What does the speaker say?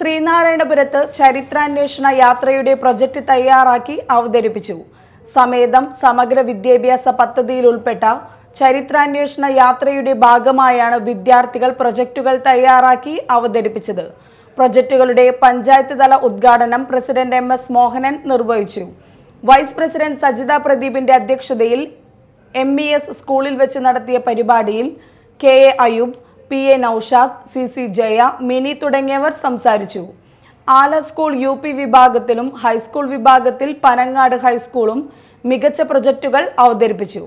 ശ്രീനാരായണപുരത്ത് ചരിത്രാന്വേഷണ യാത്രയുടെ പ്രൊജക്ട് തയ്യാറാക്കി അവതരിപ്പിച്ചു സമേതം സമഗ്ര വിദ്യാഭ്യാസ പദ്ധതിയിൽ ഉൾപ്പെട്ട ചരിത്രാന്വേഷണ യാത്രയുടെ ഭാഗമായാണ് വിദ്യാർത്ഥികൾ പ്രൊജക്ടുകൾ തയ്യാറാക്കി അവതരിപ്പിച്ചത് പ്രൊജക്ടുകളുടെ പഞ്ചായത്ത് തല ഉദ്ഘാടനം പ്രസിഡന്റ് എം എസ് മോഹനൻ നിർവഹിച്ചു വൈസ് പ്രസിഡന്റ് സജിത പ്രദീപിന്റെ അധ്യക്ഷതയിൽ എം ഇ എസ് സ്കൂളിൽ വെച്ച് നടത്തിയ പരിപാടിയിൽ K A Ayub P A Noushad C C Jaya Mini തുടങ്ങിയവർ സംസാരിച്ചു ആല സ്കൂൾ യു പി വിഭാഗത്തിലും ഹൈസ്കൂൾ വിഭാഗത്തിൽ പനങ്ങാട് ഹൈസ്കൂളും മികച്ച പ്രൊജക്റ്റുകൾ അവതരിപ്പിച്ചു